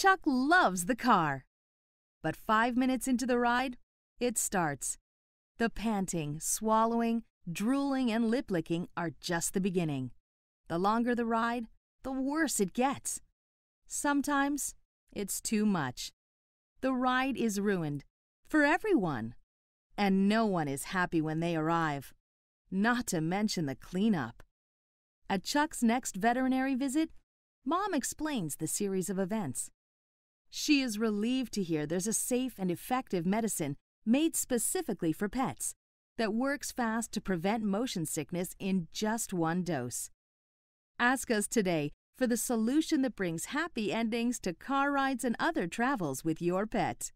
Chuck loves the car. But five minutes into the ride, it starts. The panting, swallowing, drooling, and lip licking are just the beginning. The longer the ride, the worse it gets. Sometimes it's too much. The ride is ruined for everyone. And no one is happy when they arrive, not to mention the cleanup. At Chuck's next veterinary visit, Mom explains the series of events. She is relieved to hear there's a safe and effective medicine made specifically for pets that works fast to prevent motion sickness in just one dose. Ask us today for the solution that brings happy endings to car rides and other travels with your pet.